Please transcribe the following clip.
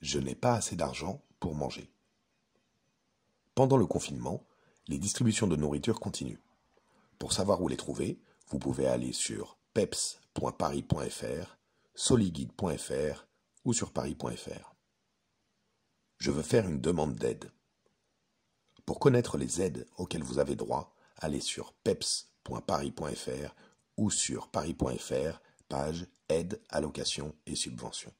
Je n'ai pas assez d'argent pour manger. Pendant le confinement, les distributions de nourriture continuent. Pour savoir où les trouver, vous pouvez aller sur peps.paris.fr, soliguide.fr ou sur paris.fr. Je veux faire une demande d'aide. Pour connaître les aides auxquelles vous avez droit, allez sur peps.paris.fr ou sur paris.fr, page Aide, allocations et subventions.